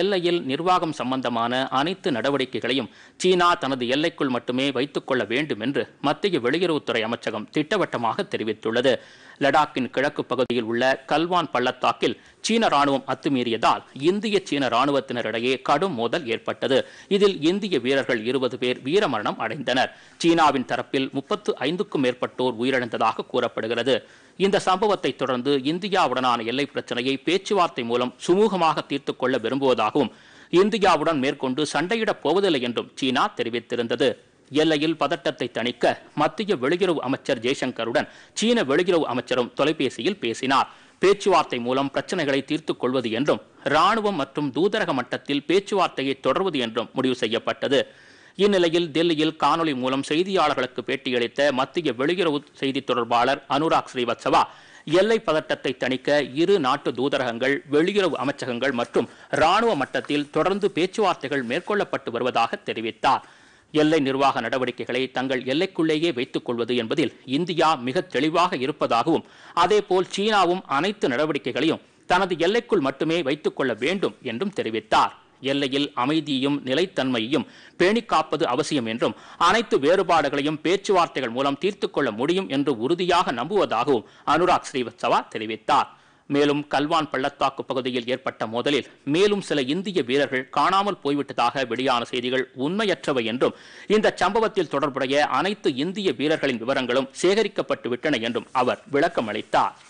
எல்லையில் நிர்வாகம் சம்பந்தமான அனைத்து நடவடிக்கைகளையும் சீனா தனது எல்லைக்குள் மட்டுமே வைத்துக் கொள்ள வேண்டும் என்று மத்திய வெளியுறவுத்துறை அமைச்சகம் திட்டவட்டமாக தெரிவித்துள்ளது லடாக்கின் கிழக்கு பகுதியில் உள்ள கல்வான் பள்ளத்தாக்கில் சீன ராணுவம் அத்துமீறியதால் இந்திய சீன ராணுவத்தினரிடையே கடும் மோதல் ஏற்பட்டது இதில் இந்திய வீரர்கள் இருபது பேர் வீரமரணம் அடைந்தனர் சீனாவின் தரப்பில் முப்பத்து ஐந்துக்கும் மேற்பட்டோர் உயிரிழந்ததாக கூறப்படுகிறது இந்த சம்பவத்தை தொடர்ந்து இந்தியாவுடனான எல்லை பிரச்சனையை பேச்சுவார்த்தை மூலம் சுமூகமாக தீர்த்து கொள்ள விரும்புவதாகவும் இந்தியாவுடன் மேற்கொண்டு சண்டையிடப் போவதில்லை என்றும் சீனா தெரிவித்திருந்தது எல்லையில் பதட்டத்தை தணிக்க மத்திய வெளியுறவு அமைச்சர் ஜெய்சங்கருடன் சீன வெளியுறவு அமைச்சரும் தொலைபேசியில் பேசினார் பேச்சுவார்த்தை மூலம் பிரச்சனைகளை தீர்த்துக் கொள்வது என்றும் ராணுவம் மற்றும் தூதரக மட்டத்தில் பேச்சுவார்த்தையை தொடர்வது என்றும் முடிவு செய்யப்பட்டது இந்நிலையில் டெல்லியில் காணொலி மூலம் செய்தியாளர்களுக்கு பேட்டியளித்த மத்திய வெளியுறவு செய்தி தொடர்பாளர் அனுராக் ஸ்ரீவத்சவா எல்லை பதட்டத்தை தணிக்க இரு நாட்டு தூதரகங்கள் வெளியுறவு அமைச்சகங்கள் மற்றும் ராணுவ மட்டத்தில் தொடர்ந்து பேச்சுவார்த்தைகள் மேற்கொள்ளப்பட்டு வருவதாக தெரிவித்தார் எல்லை நிர்வாக நடவடிக்கைகளை தங்கள் எல்லைக்குள்ளேயே வைத்துக் கொள்வது என்பதில் இந்தியா மிக தெளிவாக இருப்பதாகவும் அதேபோல் சீனாவும் அனைத்து நடவடிக்கைகளையும் தனது எல்லைக்குள் மட்டுமே வைத்துக் கொள்ள வேண்டும் என்றும் தெரிவித்தார் எல்லையில் அமைதியையும் நிலைத்தன்மையையும் பேணி காப்பது அவசியம் என்றும் அனைத்து வேறுபாடுகளையும் பேச்சுவார்த்தைகள் மூலம் தீர்த்து கொள்ள முடியும் என்று உறுதியாக நம்புவதாகவும் அனுராக் ஸ்ரீவத்சவா தெரிவித்தார் மேலும் கல்வான் பள்ளத்தாக்கு பகுதியில் ஏற்பட்ட மோதலில் மேலும் சில இந்திய வீரர்கள் காணாமல் போய்விட்டதாக வெளியான செய்திகள் உண்மையற்றவை என்றும் இந்த சம்பவத்தில் தொடர்புடைய அனைத்து இந்திய வீரர்களின் விவரங்களும் சேகரிக்கப்பட்டுவிட்டன என்றும் அவர் விளக்கம் அளித்தார்